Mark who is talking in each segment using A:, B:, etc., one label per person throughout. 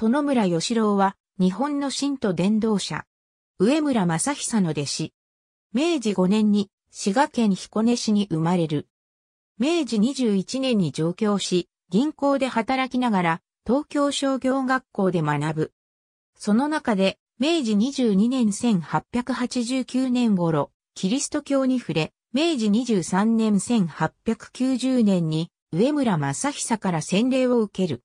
A: 殿村義郎は、日本の神徒伝道者。上村正久の弟子。明治5年に、滋賀県彦根市に生まれる。明治21年に上京し、銀行で働きながら、東京商業学校で学ぶ。その中で、明治22年1889年頃、キリスト教に触れ、明治23年1890年に、上村正久から洗礼を受ける。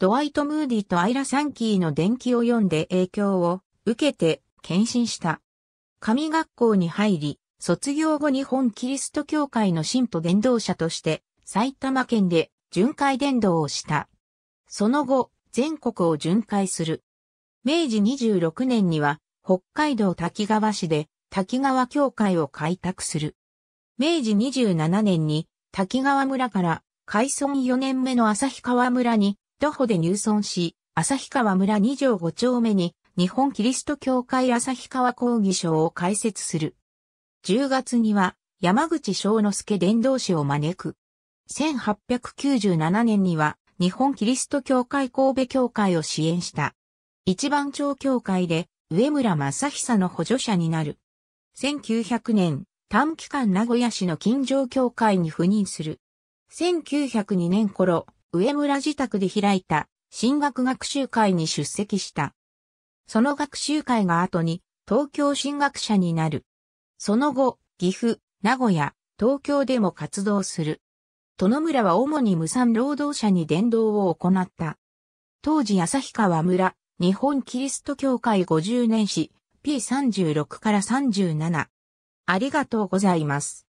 A: ドワイト・ムーディとアイラ・サンキーの伝記を読んで影響を受けて献身した。神学校に入り、卒業後日本キリスト教会の信徒伝道者として埼玉県で巡回伝道をした。その後、全国を巡回する。明治26年には北海道滝川市で滝川教会を開拓する。明治27年に滝川村から海村4年目の旭川村に徒歩で入村し、旭川村二条五丁目に日本キリスト教会旭川講義所を開設する。10月には山口章之助伝道師を招く。1897年には日本キリスト教会神戸教会を支援した。一番町教会で上村正久の補助者になる。1900年、短期間名古屋市の近城教会に赴任する。1902年頃、上村自宅で開いた進学学習会に出席した。その学習会が後に東京進学者になる。その後、岐阜、名古屋、東京でも活動する。殿村は主に無産労働者に伝道を行った。当時旭川村、日本キリスト教会50年史、P36 から37。ありがとうございます。